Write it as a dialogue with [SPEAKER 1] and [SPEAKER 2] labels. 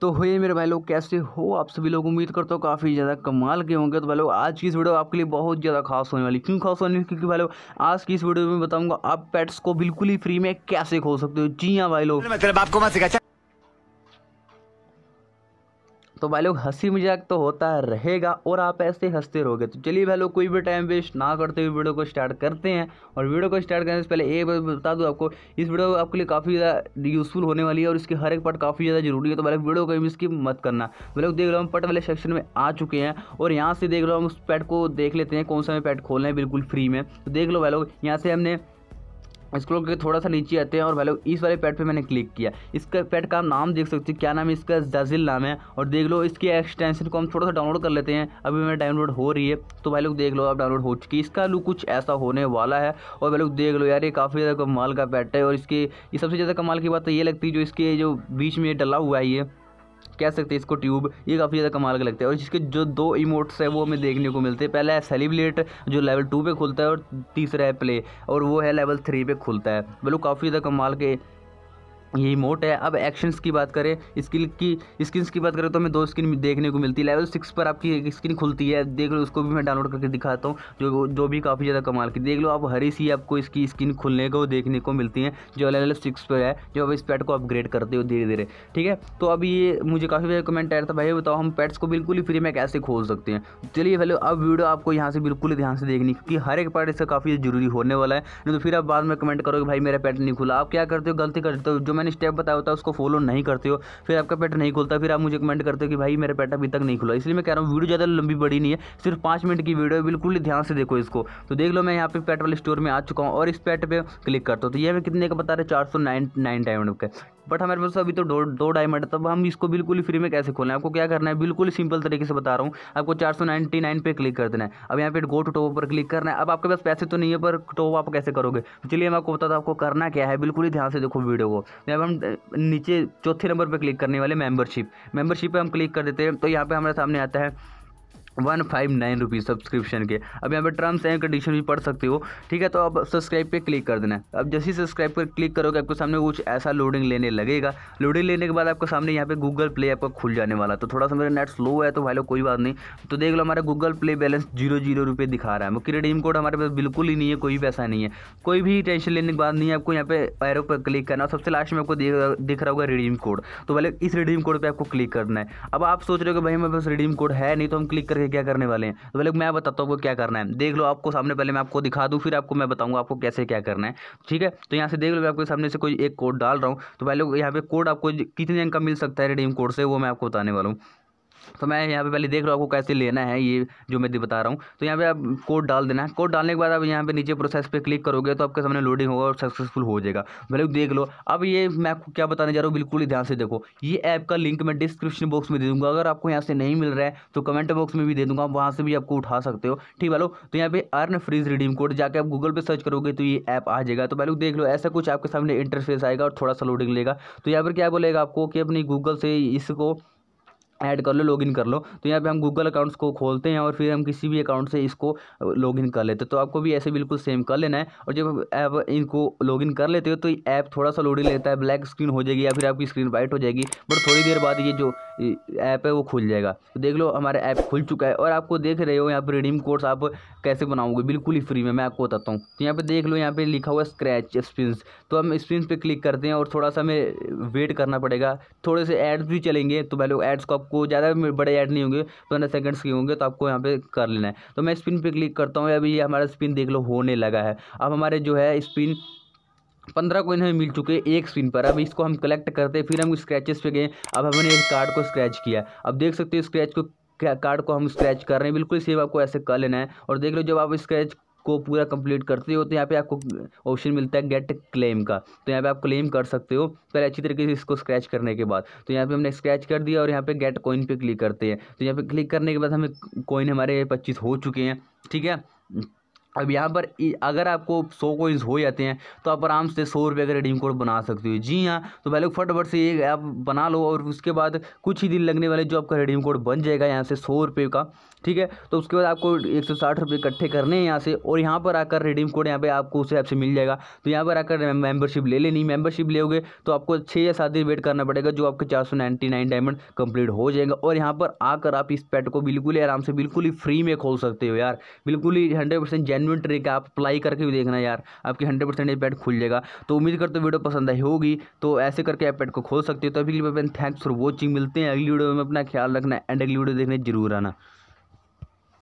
[SPEAKER 1] तो हुए मेरे भाई लोग कैसे हो आप सभी लोग उम्मीद करता हूँ काफ़ी ज़्यादा कमाल के होंगे तो भाई लोग आज की इस वीडियो आपके लिए बहुत ज़्यादा खास होने वाली क्यों खास होने वाली क्योंकि भाई लोग आज की इस वीडियो में बताऊंगा आप पेट्स को बिल्कुल ही फ्री में कैसे खो सकते हो जी हाँ भाई लोग मतलब आपको मैं सिखा तो भाई लोग हंसी मजाक तो होता रहेगा और आप ऐसे हंसते रहोगे तो चलिए भाई लोग कोई भी टाइम वेस्ट ना करते हुए वीडियो को स्टार्ट करते हैं और वीडियो को स्टार्ट करने से पहले एक बार बता दूँ आपको इस वीडियो आपके लिए काफ़ी ज़्यादा यूज़फुल होने वाली है और इसकी हर एक पार्ट काफ़ी ज़्यादा जरूरी है तो भाई वीडियो को भी इसकी मत करना भाई लोग देख लो हम पट वाले सेक्शन में आ चुके हैं और यहाँ से देख लो हम उस पैड को देख लेते हैं कौन सा हमें पैड खोलना है बिल्कुल फ्री में तो देख लो भाई लोग यहाँ से हमने इसको करके थोड़ा सा नीचे आते हैं और भाई इस वाले पैड पे मैंने क्लिक किया इसका पैड का नाम देख सकते हैं क्या नाम है इसका डजिल नाम है और देख लो इसकी एक्सटेंशन को हम थोड़ा सा डाउनलोड कर लेते हैं अभी मेरा डाउनलोड हो रही है तो भाई लोग देख लो अब डाउनलोड हो चुकी इसका लुक कुछ ऐसा होने वाला है और भाई लोग देख लो यार ये काफ़ी ज़्यादा कमाल का पैट है और इसके ये सबसे ज़्यादा कमाल की बात तो ये लगती है जो इसके जो बीच में डला हुआ है ये कह सकते हैं इसको ट्यूब ये काफ़ी ज़्यादा कमाल के लगते हैं और इसके जो दो इमोट्स है वो हमें देखने को मिलते हैं पहला है सेलिब्रेट जो लेवल टू पे खुलता है और तीसरा है प्ले और वो है लेवल थ्री पे खुलता है बोलो मतलब काफ़ी ज़्यादा कमाल के ये मोट है अब एक्शंस की बात करें स्किल की स्किन्स की बात करें तो हमें दो स्किन देखने को मिलती है लेवल सिक्स पर आपकी एक स्किन खुलती है देख लो उसको भी मैं डाउनलोड करके दिखाता हूँ जो जो भी काफ़ी ज़्यादा कमाल की देख लो आप हरी सी आपको इसकी स्किन खुलने को देखने को मिलती है जो लेवल सिक्स पर है जो आप इस पैट को अपग्रेड करते हो धीरे धीरे ठीक है तो अब ये मुझे काफ़ी ज़्यादा कमेंट आया था भाई बताओ हम पैट्स को बिल्कुल ही फ्री में कैसे खोल सकते हैं चलिए पहले अब वीडियो आपको यहाँ से बिल्कुल ध्यान से देखनी क्योंकि हर एक पैट इसका काफ़ी ज़रूरी होने वाला है नहीं तो फिर आप बाद में कमेंट करोगे भाई मेरा पैट नहीं खुला आप क्या करते हो गलती करते हो जो मैंने स्टेप बताया होता है उसको फॉलो नहीं करते हो फिर आपका पेट नहीं खुलता फिर आप मुझे कमेंट करते हो कि भाई मेरा पेट अभी तक नहीं खुला इसलिए मैं कह रहा हूँ वीडियो ज़्यादा लंबी बड़ी नहीं है सिर्फ पाँच मिनट की वीडियो है बिल्कुल ध्यान से देखो इसको तो देख लो मैं यहाँ पे पेट वाले स्टोर में आ चुका हूँ और इस पेट पर क्लिक करता हूँ तो ये मैं कितने का बता रहा चार सौ नाइन नाइन डायमंड बट हमारे पास तो अभी तो दो दो डायमंड तब हम इसको बिल्कुल फ्री में कैसे खोलें आपको क्या करना है बिल्कुल सिंपल तरीके से बता रहा हूँ आपको चार सौ नाइन्टी नाइन पे क्लिक कर देना है अब यहाँ पे गो टू टॉप पर क्लिक करना है अब आपके पास पैसे तो नहीं है पर टॉप आप कैसे करोगे चलिए मैं आपको बताता हूँ आपको करना क्या है बिल्कुल ही ध्यान से देखो वीडियो को जब हम नीचे चौथे नंबर पर क्लिक करने वाले मेंबरशिप मेंबरशिप पर हम क्लिक कर देते हैं तो यहाँ पर हमारे सामने आता है one five nine rupees subscription के अब यहाँ पे टर्म्स एंड कंडीशन भी पढ़ सकते हो ठीक है तो अब सब्सक्राइब पे क्लिक कर देना है अब जैसे ही सब्सक्राइब पर क्लिक करोगे आपके सामने कुछ ऐसा लोडिंग लेने लगेगा लोडिंग लेने के बाद आपके सामने यहाँ पे गूगल प्ले आपका खुल जाने वाला तो थोड़ा सा मेरा नेट स्लो है तो भाई लोग कोई बात नहीं तो देख लो हमारा Google Play balance zero zero रुपये दिखा रहा है मुख्य रिडीम कोड हमारे पास बिल्कुल ही नहीं है कोई पैसा नहीं है कोई भी टेंशन लेने के बाद नहीं आपको यहाँ पे पैरों पर क्लिक करना सबसे लास्ट में आपको दिख रहा होगा रिडीम कोड तो भले इस रिडीम कोड पर आपको क्लिक करना है अब आप सोच रहे हो कि भाई हमारे पास रिडीम कोड है नहीं तो हम क्लिक करके फिर क्या करने वाले हैं तो पहले मैं बताता हूँ आपको क्या करना है देख लो आपको सामने पहले मैं आपको दिखा दूँ फिर आपको मैं बताऊँगा आपको कैसे क्या करना है ठीक है तो यहाँ से देख लो मैं आपके सामने से कोई एक कोड डाल रहा हूँ तो पहले यहाँ पे कोड आपको कितने अंक का मिल सकता है रिडीम कोड से वो मैं आपको बताने वाला हूँ तो मैं यहाँ पे पहले देख रहा हूँ आपको कैसे लेना है ये जो मैं बता रहा हूँ तो यहाँ पे आप कोड डाल देना है कोड डालने के बाद आप यहाँ पे नीचे प्रोसेस पे क्लिक करोगे तो आपके सामने लोडिंग होगा और सक्सेसफुल हो जाएगा भले देख लो अब ये मैं आपको क्या बताने जा रहा हूँ बिल्कुल ही ध्यान से देखो ये ऐप का लिंक मैं डिस्क्रिप्शन बॉक्स में दे दूँगा अगर आपको यहाँ से नहीं मिल रहा है तो कमेंट बॉक्स में भी दे दूँगा आप वहाँ से भी आपको उठा सकते हो ठीक वालो तो यहाँ पे अर्न फ्रीज रिडीम कोड जाके आप गूगल पर सर्च करोगे तो ये ऐप आ जाएगा तो पहले देख लो ऐसा कुछ आपके सामने इंटरफेस आएगा और थोड़ा सा लोडिंग लेगा तो यहाँ पर क्या बोलेगा आपको कि अपनी गूगल से इसको ऐड कर लो लॉगिन कर लो तो यहाँ पे हम गूगल अकाउंट्स को खोलते हैं और फिर हम किसी भी अकाउंट से इसको लॉगिन कर लेते हैं तो आपको भी ऐसे बिल्कुल सेम कर लेना है और जब आप इनको लॉगिन कर लेते हो तो ऐप थोड़ा सा लोडिंग लेता है ब्लैक स्क्रीन हो जाएगी या फिर आपकी स्क्रीन वाइट हो जाएगी बट थोड़ी देर बाद ये जो ऐप है वो खुल जाएगा तो देख लो हमारा ऐप खुल चुका है और आपको देख रहे हो यहाँ पर रिडीम कोड्स आप कैसे बनाओगे बिल्कुल ही फ्री में मैं आपको बताता हूँ तो यहाँ पर देख लो यहाँ पर लिखा हुआ स्क्रैच स्प्रिन तो हम स्पिन पर क्लिक करते हैं और थोड़ा सा हमें वेट करना पड़ेगा थोड़े से एड्स भी चलेंगे तो पहले एड्स को आपको ज़्यादा बड़े ऐड नहीं होंगे पंद्रह सेकेंड्स के होंगे तो आपको यहाँ पर कर लेना है तो मैं स्पिन पर क्लिक करता हूँ अभी ये हमारा स्पिन देख लो होने लगा है अब हमारे जो है स्पिन पंद्रह कोइन हमें मिल चुके हैं एक स्पिन पर अब इसको हम कलेक्ट करते फिर हम स्क्रैचेस पे गए अब हमने एक कार्ड को स्क्रैच किया अब देख सकते हो स्क्रैच को कार्ड को हम स्क्रैच कर रहे हैं बिल्कुल सेम आपको ऐसे कर लेना है और देख लो जब आप स्क्रैच को पूरा कंप्लीट करते हो तो यहाँ पे आपको ऑप्शन मिलता है गेट क्लेम का तो यहाँ पे आप क्लेम कर सकते हो पहले अच्छी तरीके से इसको स्क्रैच करने के बाद तो यहाँ पे हमने स्क्रैच कर दिया और यहाँ पे गेट कॉइन पे क्लिक करते हैं तो यहाँ पे क्लिक करने के बाद हमें कॉइन हमारे पच्चीस हो चुके हैं ठीक है अब यहाँ पर अगर आपको सौ कोइंस हो जाते हैं तो आप आराम से सौ रुपये का रिडीम कोड बना सकते हो जी हाँ तो पहले फटाफट से ये आप बना लो और उसके बाद कुछ ही दिन लगने वाले जो आपका रिडीम कोड बन जाएगा यहाँ से सौ रुपये का ठीक है तो उसके बाद आपको एक सौ साठ रुपये इकट्ठे करने हैं यहाँ से और यहाँ पर आकर रिडीम कोड यहाँ पर आपको उस ऐप से मिल जाएगा तो यहाँ पर आकर मेम्बरशिप ले लेनी मेम्बरशिप लेगे तो आपको छः या सात दिन वेट करना पड़ेगा जो आपके चार सौ नाइन्टी नाइन डायमंड कंप्लीट हो जाएगा और यहाँ पर आकर आप इस पैट को बिल्कुल ही आराम से बिल्कुल ही फ्री में खोल सकते हो यार बिल्कुल ही हंड्रेड परसेंट जेनविन ट्रिक है आप अप्लाई करके भी देखना यार आपकी हंड्रेड परसेंट पैड खुल जाएगा तो उम्मीद करते वीडियो पसंद आई होगी तो ऐसे करके आप पैड को खोल सकते हो तो अभी थैंक्स फॉर वॉचिंग मिलते हैं अगली वीडियो में अपना ख्याल रखना एंड अगली वीडियो देखने जरूर आना